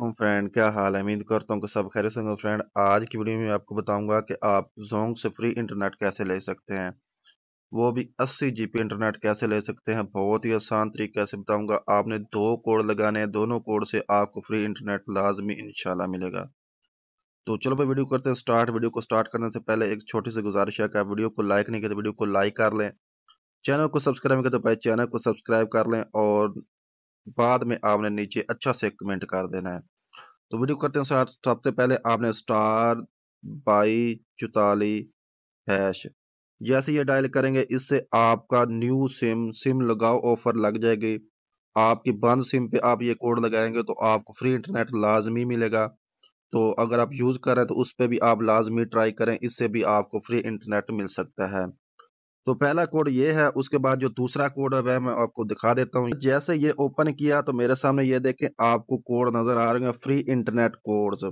वालेकुम फ्रेंड क्या हाल है उम्मीद करता हूँ कि सब खैर से फ्रेंड आज की वीडियो में आपको बताऊंगा कि आप जोंग से फ्री इंटरनेट कैसे ले सकते हैं वो भी 80 पी इंटरनेट कैसे ले सकते हैं बहुत ही आसान तरीके से बताऊंगा आपने दो कोड लगाने हैं दोनों कोड से आपको फ्री इंटरनेट लाजमी इनशाला मिलेगा तो चलो भाई वीडियो करते हैं स्टार्ट वीडियो को स्टार्ट करने से पहले एक छोटी सी गुजारिश है कि आप वीडियो को लाइक नहीं करते तो वीडियो को लाइक कर लें चैनल को सब्सक्राइब कर तो भाई चैनल को सब्सक्राइब कर लें और बाद में आपने नीचे अच्छा से कमेंट कर देना है तो वीडियो करते हैं स्टार्ट सबसे पहले आपने स्टार बाई चौताली हैश जैसे ये डायल करेंगे इससे आपका न्यू सिम सिम लगाओ ऑफर लग जाएगी आपकी बंद सिम पे आप ये कोड लगाएंगे तो आपको फ्री इंटरनेट लाजमी मिलेगा तो अगर आप यूज़ कर रहे हैं तो उस पर भी आप लाजमी ट्राई करें इससे भी आपको फ्री इंटरनेट मिल सकता है तो पहला कोड ये है उसके बाद जो दूसरा कोड है वह मैं आपको दिखा देता हूँ जैसे ये ओपन किया तो मेरे सामने ये देखें आपको कोड नजर आ रहे हैं फ्री इंटरनेट कोड्स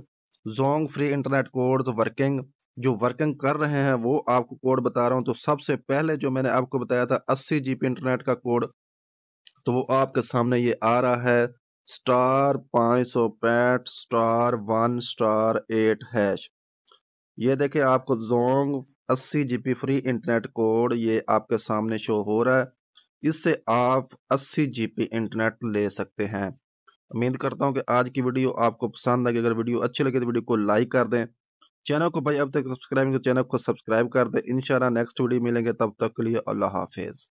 जोंग फ्री इंटरनेट कोड्स वर्किंग जो वर्किंग कर रहे हैं वो आपको कोड बता रहा हूँ तो सबसे पहले जो मैंने आपको बताया था अस्सी जी इंटरनेट का कोड तो वो आपके सामने ये आ रहा है स्टार पाँच सौ पैंठ star one star eight hash ये देखे आपको जोंग अस्सी G B free internet code ये आपके सामने शो हो रहा है इससे आप अस्सी जी पी इंटरनेट ले सकते हैं उम्मीद करता हूँ कि आज की वीडियो आपको पसंद आएगी अगर वीडियो अच्छी लगे तो वीडियो को लाइक कर दें चैनल को भाई अब तक सब्सक्राइब चैनल को सब्सक्राइब कर दें इन नेक्स्ट वीडियो मिलेंगे तब तक के लिए अल्लाह हाफिज़